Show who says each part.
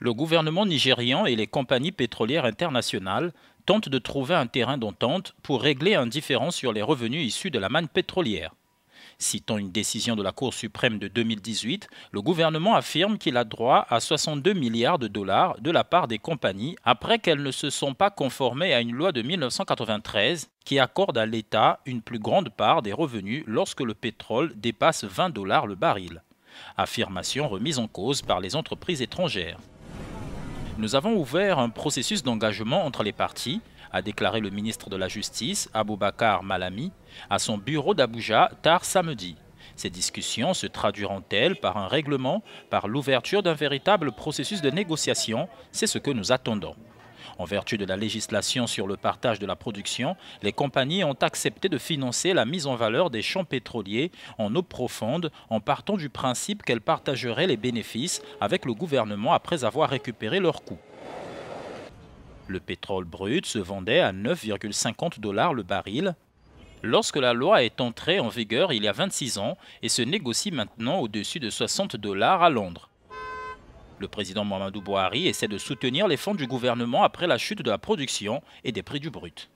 Speaker 1: le gouvernement nigérian et les compagnies pétrolières internationales tentent de trouver un terrain d'entente pour régler un différend sur les revenus issus de la manne pétrolière. Citant une décision de la Cour suprême de 2018, le gouvernement affirme qu'il a droit à 62 milliards de dollars de la part des compagnies après qu'elles ne se sont pas conformées à une loi de 1993 qui accorde à l'État une plus grande part des revenus lorsque le pétrole dépasse 20 dollars le baril. Affirmation remise en cause par les entreprises étrangères. Nous avons ouvert un processus d'engagement entre les parties, a déclaré le ministre de la Justice, Aboubakar Malami, à son bureau d'Abuja tard samedi. Ces discussions se traduiront-elles par un règlement, par l'ouverture d'un véritable processus de négociation C'est ce que nous attendons. En vertu de la législation sur le partage de la production, les compagnies ont accepté de financer la mise en valeur des champs pétroliers en eau profonde en partant du principe qu'elles partageraient les bénéfices avec le gouvernement après avoir récupéré leurs coûts. Le pétrole brut se vendait à 9,50 dollars le baril, lorsque la loi est entrée en vigueur il y a 26 ans et se négocie maintenant au-dessus de 60 dollars à Londres. Le président Mohamedou Bouhari essaie de soutenir les fonds du gouvernement après la chute de la production et des prix du brut.